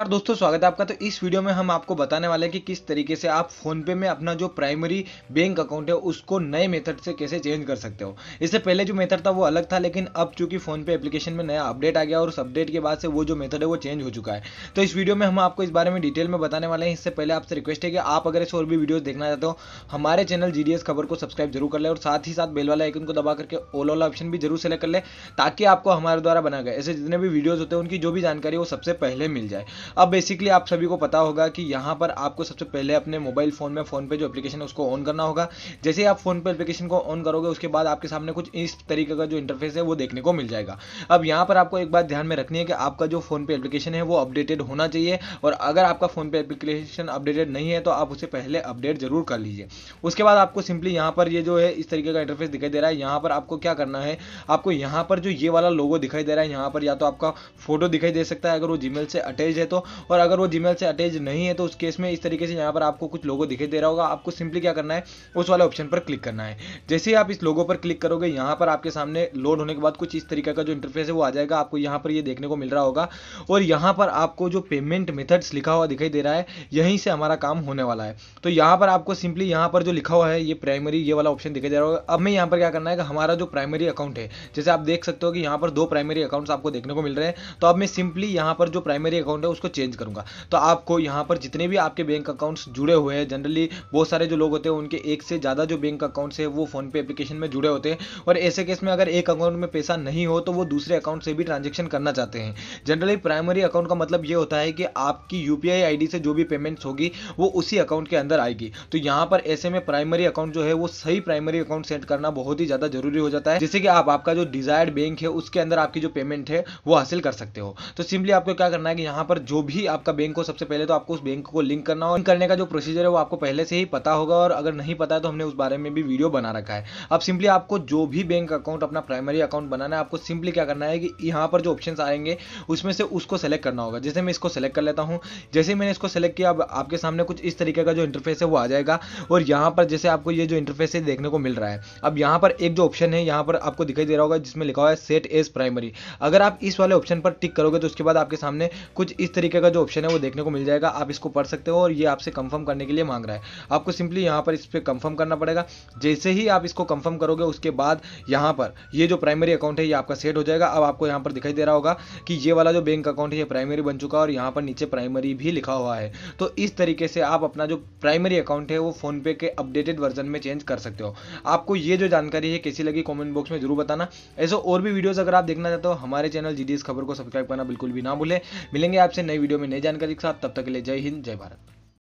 नमस्कार दोस्तों स्वागत है आपका तो इस वीडियो में हम आपको बताने वाले हैं कि किस तरीके से आप फोन पे में अपना जो प्राइमरी बैंक अकाउंट है उसको नए मेथड से कैसे चेंज कर सकते हो इससे पहले जो मेथड था वो अलग था लेकिन अब चूंकि फोन पे एप्लीकेशन में नया अपडेट आ गया और उस अपडेट के बाद से वो जो मेथड है वो चेंज हो चुका है तो इस वीडियो में हम आपको इस बारे में डिटेल में बताने वाले हैं इससे पहले आपसे रिक्वेस्ट है कि आप अगर ऐसे और भी वीडियोज देखना चाहते हो हमारे चैनल जी खबर को सब्सक्राइब जरूर कर ले और साथ ही साथ बेल वाला आइकन को दबा करके ऑल ऑल ऑप्शन भी जरूर सेलेक्ट कर ले ताकि आपको हमारे द्वारा बना गए ऐसे जितने भी वीडियोज होते हैं उनकी जो भी जानकारी वो सबसे पहले मिल जाए अब बेसिकली आप सभी को पता होगा कि यहाँ पर आपको सबसे पहले अपने मोबाइल फ़ोन में फ़ोन पे जो एप्लीकेशन है उसको ऑन करना होगा जैसे ही आप फ़ोन पे एप्लीकेशन को ऑन करोगे उसके बाद आपके सामने कुछ इस तरीके का जो इंटरफेस है वो देखने को मिल जाएगा अब यहाँ पर आपको एक बात ध्यान में रखनी है कि आपका जो फ़ोन पे एप्लीकेशन है वो अपडेटेड होना चाहिए और अगर आपका फ़ोन पे एप्लीकेशन अपडेटेड नहीं है तो आप उसे पहले अपडेट ज़रूर कर लीजिए उसके बाद आपको सिंपली यहाँ पर ये जो है इस तरीके का इंटरफेस दिखाई दे रहा है यहाँ पर आपको क्या करना है आपको यहाँ पर जो ये वाला लोगो दिखाई दे रहा है यहाँ पर या तो आपका फोटो दिखाई दे सकता है अगर वो जीमेल से अटैच है तो दोस्तों और अगर वो जीमेल से अटैच नहीं है तो उस केस में इस तरीके से यहाँ पर आपको कुछ लोगों दिखाई दे रहा होगा आपको सिंपली क्या करना है उस वाले ऑप्शन पर क्लिक करना है जैसे ही आप इस लोगों पर क्लिक करोगे यहाँ पर आपके सामने लोड होने के बाद कुछ इस तरीके का जो इंटरफेस है वो आ जाएगा आपको यहाँ पर ये देखने को मिल रहा होगा और यहाँ पर आपको जो पेमेंट मेथड्स लिखा हुआ दिखाई दे रहा है यहीं से हमारा काम होने वाला है तो यहाँ पर आपको सिंपली यहाँ पर जो लिखा हुआ है ये प्राइमरी ये वाला ऑप्शन दिखाई दे रहा होगा अब मैं यहाँ पर क्या करना है कि हमारा जो प्राइमरी अकाउंट है जैसे आप देख सकते हो कि यहाँ पर दो प्राइमरी अकाउंट्स आपको देखने को मिल रहे हैं तो अब मैं सिंपली यहाँ पर जो प्राइमरी अकाउंट है उसको उसको चेंज करूंगा तो आपको यहां पर जितने भी आपके बैंक अकाउंट्स जुड़े हुए हैं जनरली बहुत सारे जो लोग होते हैं उनके एक से ज़्यादा जो बैंक अकाउंट्स है वो फोन पे एप्लीकेशन में जुड़े होते हैं और ऐसे केस में अगर एक अकाउंट में पैसा नहीं हो तो वो दूसरे अकाउंट से भी ट्रांजेक्शन करना चाहते हैं जनरली प्राइमरी अकाउंट का मतलब ये होता है कि आपकी यूपीआई पी से जो भी पेमेंट्स होगी वो उसी अकाउंट के अंदर आएगी तो यहां पर ऐसे में प्राइमरी अकाउंट जो है वो सही प्राइमरी अकाउंट सेट करना बहुत ही ज़्यादा जरूरी हो जाता है जैसे कि आप आपका जो डिजायर्ड बैंक है उसके अंदर आपकी जो पेमेंट है वो हासिल कर सकते हो तो सिंपली आपको क्या करना है कि यहां पर जो जो भी आपका बैंक हो सबसे पहले तो आपको उस बैंक को लिंक करना और लिंक करने का जो प्रोसीजर है वो आपको पहले से ही पता होगा और अगर नहीं पता है तो हमने उस बारे में भी वीडियो बना रखा है अब सिंपली आपको जो भी बैंक अकाउंट अपना प्राइमरी अकाउंट बनाना है आपको सिंपली क्या करना है कि यहाँ पर जो ऑप्शन आएंगे उसमें से उसको सेलेक्ट करना होगा जैसे मैं इसको सेलेक्ट कर लेता हूँ जैसे मैंने इसको सेलेक्ट किया अब आपके सामने कुछ इस तरीके का जो इंटरफेस है वो आ जाएगा और यहाँ पर जैसे आपको ये जो इंटरफेस है देखने को मिल रहा है अब यहाँ पर एक जो ऑप्शन है यहाँ पर आपको दिखाई दे रहा होगा जिसमें लिखा हुआ है सेट एज प्राइमरी अगर आप इस वाले ऑप्शन पर टिक करोगे तो उसके बाद आपके सामने कुछ इस तरीके तरीके का जो ऑप्शन है वो देखने को मिल जाएगा आप इसको पढ़ सकते हो और ये आपसे कंफर्म करने के लिए मांग रहा है आपको सिंपली यहाँ पर इस पर कंफर्म करना पड़ेगा जैसे ही आप इसको कंफर्म करोगे उसके बाद यहाँ पर ये जो प्राइमरी अकाउंट है ये आपका सेट हो जाएगा अब आपको यहाँ पर दिखाई दे रहा होगा कि ये वाला जो बैंक अकाउंट है ये प्राइमरी बन चुका है और यहाँ पर नीचे प्राइमरी भी लिखा हुआ है तो इस तरीके से आप अपना जो प्राइमरी अकाउंट है वो फ़ोनपे के अपडेटेड वर्जन में चेंज कर सकते हो आपको ये जो जानकारी है कैसी लगी कॉमेंट बॉक्स में जरूर बताना ऐसे और भी वीडियोज़ अगर आप देखना चाहते हो हमारे चैनल जी खबर को सब्सक्राइब करना बिल्कुल भी ना भूले मिलेंगे आपसे नई नई वीडियो में नई जानकारी के साथ तब तक के लिए जय हिंद जय भारत